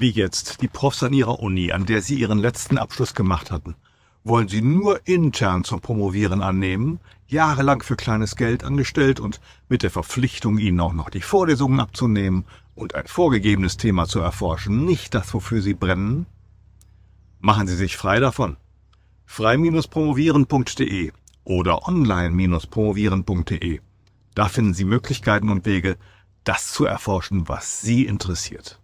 wie jetzt die Profs an ihrer Uni, an der sie ihren letzten Abschluss gemacht hatten, wollen sie nur intern zum Promovieren annehmen, jahrelang für kleines Geld angestellt und mit der Verpflichtung, ihnen auch noch die Vorlesungen abzunehmen und ein vorgegebenes Thema zu erforschen, nicht das, wofür sie brennen? Machen Sie sich frei davon. frei-promovieren.de oder online-promovieren.de. Da finden Sie Möglichkeiten und Wege, das zu erforschen, was Sie interessiert.